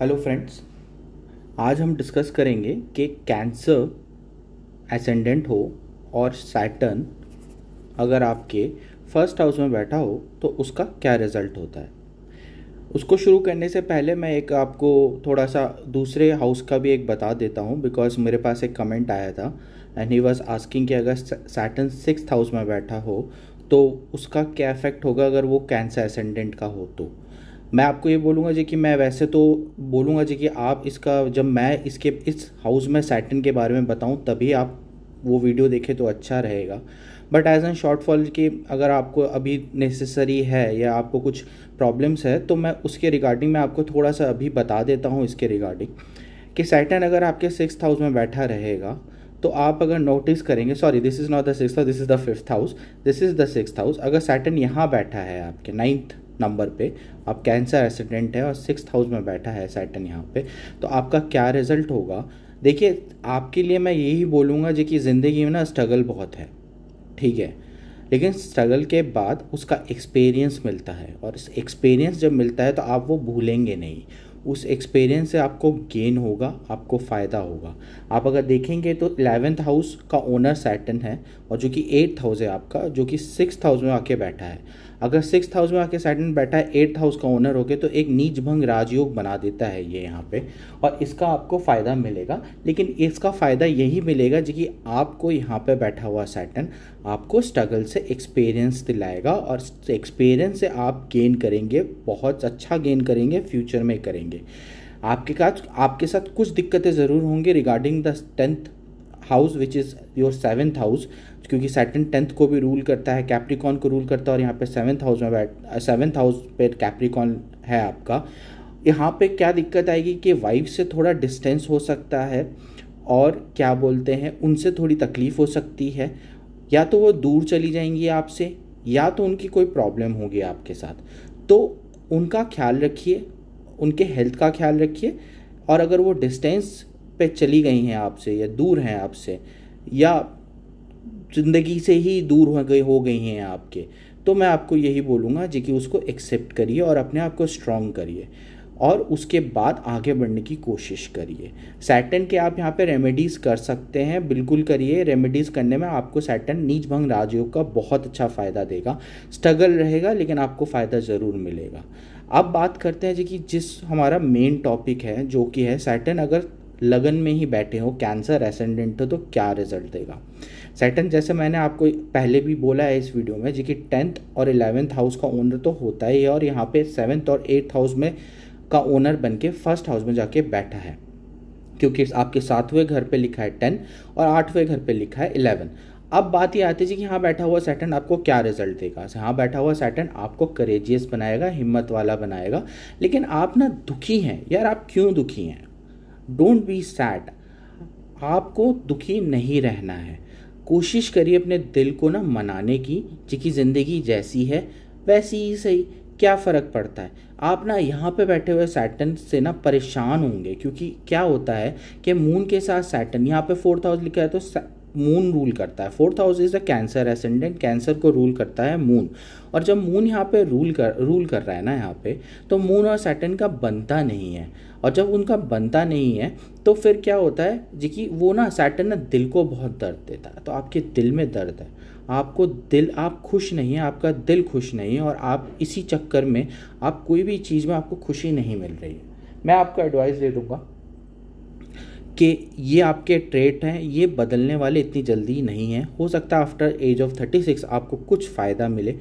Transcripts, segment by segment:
hello friends आज हम discuss करेंगे कि कैंसर एसेंडेंट हो और सैटर्न अगर आपके फर्स्ट हाउस में बैठा हो तो उसका क्या रिजल्ट होता है उसको शुरू करने से पहले मैं एक आपको थोड़ा सा दूसरे हाउस का भी एक बता देता हूँ बिकॉज मेरे पास एक कमेंट आया था एंड ही वॉज आस्किंग कि अगर सैटर्न सिक्स हाउस में बैठा हो तो उसका क्या इफेक्ट होगा अगर वो कैंसर एसेंडेंट का हो तो मैं आपको ये बोलूँगा जी कि मैं वैसे तो बोलूँगा जी कि आप इसका जब मैं इसके इस हाउस में सैटन के बारे में बताऊँ तभी आप वो वीडियो देखें तो अच्छा रहेगा बट एज एन शॉर्टफॉल कि अगर आपको अभी नेसेसरी है या आपको कुछ प्रॉब्लम्स है तो मैं उसके रिगार्डिंग मैं आपको थोड़ा सा अभी बता देता हूँ इसके रिगार्डिंग कि सैटन अगर आपके सिक्स हाउस में बैठा रहेगा तो आप अगर नोटिस करेंगे sorry this is not the six house this is the fifth house this is the six house अगर सैटन यहाँ बैठा है आपके नाइन्थ नंबर पे आप कैंसर रेसिडेंट है और सिक्स हाउस में बैठा है सैटन यहाँ पे तो आपका क्या रिजल्ट होगा देखिए आपके लिए मैं यही बोलूँगा जो कि ज़िंदगी में ना स्ट्रगल बहुत है ठीक है लेकिन स्ट्रगल के बाद उसका एक्सपीरियंस मिलता है और एक्सपीरियंस जब मिलता है तो आप वो भूलेंगे नहीं उस एक्सपीरियंस से आपको गेन होगा आपको फ़ायदा होगा आप अगर देखेंगे तो एलेवेंथ हाउस का ओनर सैटन है और जो कि एट्थ हाउस है आपका जो कि सिक्स हाउस में आके बैठा है अगर सिक्स हाउस में आके सैटन बैठा है एट्थ हाउस का ओनर होके तो एक नीच भंग राजयोग बना देता है ये यहाँ पे और इसका आपको फ़ायदा मिलेगा लेकिन इसका फ़ायदा यही मिलेगा जो कि आपको यहाँ पे बैठा हुआ सैटन आपको स्ट्रगल से एक्सपीरियंस दिलाएगा और एक्सपीरियंस से आप गेन करेंगे बहुत अच्छा गेन करेंगे फ्यूचर में करेंगे आपके साथ आपके साथ कुछ दिक्कतें ज़रूर होंगी regarding the tenth house which is your seventh house क्योंकि सेटन टेंथ को भी रूल करता है कैप्रिकॉन को रूल करता है और यहाँ पे सेवन्थ हाउस में बैठ सेवन्थ हाउस पे कैप्रिकॉन है आपका यहाँ पे क्या दिक्कत आएगी कि वाइफ से थोड़ा डिस्टेंस हो सकता है और क्या बोलते हैं उनसे थोड़ी तकलीफ़ हो सकती है या तो वो दूर चली जाएंगी आपसे या तो उनकी कोई प्रॉब्लम होगी आपके साथ तो उनका ख्याल रखिए उनके हेल्थ का ख्याल रखिए और अगर वो डिस्टेंस पे चली गई हैं आपसे या दूर हैं आपसे या ज़िंदगी से ही दूर हो गई हो गई हैं आपके तो मैं आपको यही बोलूँगा जी कि उसको एक्सेप्ट करिए और अपने आप को स्ट्रॉन्ग करिए और उसके बाद आगे बढ़ने की कोशिश करिए सैटन के आप यहाँ पे रेमेडीज़ कर सकते हैं बिल्कुल करिए रेमेडीज़ करने में आपको सैटन नीच भंग राजयोग का बहुत अच्छा फ़ायदा देगा स्ट्रगल रहेगा लेकिन आपको फ़ायदा ज़रूर मिलेगा अब बात करते हैं जी कि जिस हमारा मेन टॉपिक है जो कि है सैटन अगर लगन में ही बैठे हो कैंसर एसेंडेंट हो तो क्या रिजल्ट देगा सेटन जैसे मैंने आपको पहले भी बोला है इस वीडियो में जी कि टेंथ और इलेवेंथ हाउस का ओनर तो होता ही है और यहाँ पे सेवन्थ और एट्थ हाउस में का ओनर बन के फर्स्ट हाउस में जाके बैठा है क्योंकि आपके सातवें घर पे लिखा है टेन और आठवें घर पे लिखा है इलेवन अब बात ये आती है कि यहाँ बैठा हुआ सैटन आपको क्या रिजल्ट देगा यहाँ बैठा हुआ सैटन आपको करेजियस बनाएगा हिम्मत वाला बनाएगा लेकिन आप ना दुखी हैं यार आप क्यों दुखी हैं डोंट बी सैड आपको दुखी नहीं रहना है कोशिश करिए अपने दिल को ना मनाने की जिसकी ज़िंदगी जैसी है वैसी ही सही क्या फ़र्क पड़ता है आप ना यहाँ पे बैठे हुए सैटन से ना परेशान होंगे क्योंकि क्या होता है कि मून के साथ सैटन यहाँ पे फोर्थ हाउस लिखा है तो मून रूल करता है fourth house is a Cancer ascendant Cancer को रूल करता है मून और जब मून यहाँ पे रूल कर रूल कर रहा है ना यहाँ पे तो मून और सैटन का बनता नहीं है और जब उनका बनता नहीं है तो फिर क्या होता है जी कि वो ना सैटन ना दिल को बहुत दर्द देता है तो आपके दिल में दर्द है आपको दिल आप खुश नहीं है आपका दिल खुश नहीं है और आप इसी चक्कर में आप कोई भी चीज़ में आपको खुशी नहीं मिल रही है मैं आपको एडवाइस दे दूँगा कि ये आपके ट्रेट हैं ये बदलने वाले इतनी जल्दी नहीं है हो सकता after age of thirty six आपको कुछ फ़ायदा मिले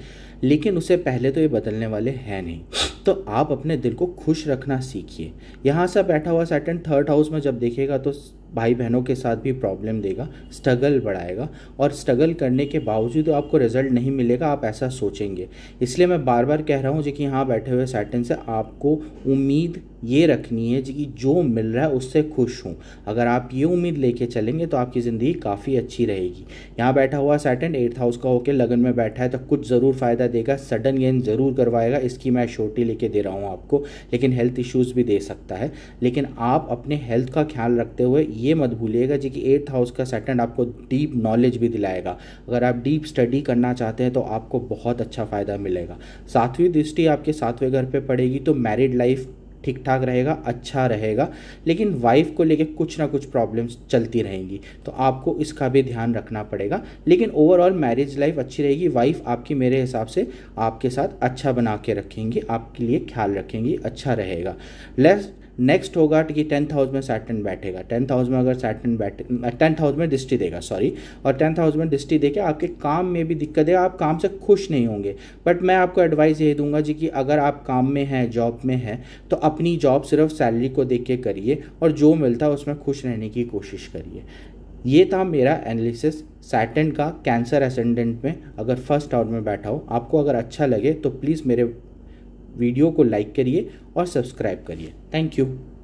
लेकिन उससे पहले तो ये बदलने वाले हैं नहीं तो आप अपने दिल को खुश रखना सीखिए यहाँ से बैठा हुआ सैटन थर्ड हाउस में जब देखेगा तो भाई बहनों के साथ भी प्रॉब्लम देगा स्ट्रगल बढ़ाएगा और स्ट्रगल करने के बावजूद आपको रिजल्ट नहीं मिलेगा आप ऐसा सोचेंगे इसलिए मैं बार बार कह रहा हूँ जो कि यहाँ बैठे हुए सैटन से आपको उम्मीद ये रखनी है कि जो मिल रहा है उससे खुश हूँ अगर आप ये उम्मीद लेके चलेंगे तो आपकी ज़िंदगी काफ़ी अच्छी रहेगी यहाँ बैठा हुआ सैटन एट्थ हाउस का होकर लगन में बैठा है तो कुछ ज़रूर फ़ायदा देगा सडन गेन ज़रूर करवाएगा इसकी मैं छोटी लेके दे रहा हूँ आपको लेकिन हेल्थ इश्यूज़ भी दे सकता है लेकिन आप अपने हेल्थ का ख्याल रखते हुए ये मत भूलिएगा जी कि एट्थ हाउस का सेटेंड आपको डीप नॉलेज भी दिलाएगा अगर आप डीप स्टडी करना चाहते हैं तो आपको बहुत अच्छा फ़ायदा मिलेगा सातवीं दृष्टि आपके सातवें घर पर पड़ेगी तो मैरिड लाइफ ठीक ठाक रहेगा अच्छा रहेगा लेकिन वाइफ को लेके कुछ ना कुछ प्रॉब्लम्स चलती रहेंगी तो आपको इसका भी ध्यान रखना पड़ेगा लेकिन ओवरऑल मैरिज लाइफ अच्छी रहेगी वाइफ आपकी मेरे हिसाब से आपके साथ अच्छा बना के रखेंगी आपके लिए ख्याल रखेंगी अच्छा रहेगा लेस नेक्स्ट होगा कि टेंथ हाउस में सैटन बैठेगा टेंथ हाउस में अगर सैटन बैठे टेंथ हाउस में दृष्टि देगा सॉरी और टेंथ हाउस में दृष्टि देके आपके काम में भी दिक्कत है आप काम से खुश नहीं होंगे बट मैं आपको एडवाइस ये दूंगा जी कि अगर आप काम में हैं जॉब में हैं तो अपनी जॉब सिर्फ सैलरी को देख के करिए और जो मिलता है उसमें खुश रहने की कोशिश करिए ये था मेरा एनालिसिस सैटन का कैंसर असेंडेंट में अगर फर्स्ट आउट में बैठा हो आपको अगर अच्छा लगे तो प्लीज़ मेरे वीडियो को लाइक करिए और सब्सक्राइब करिए थैंक यू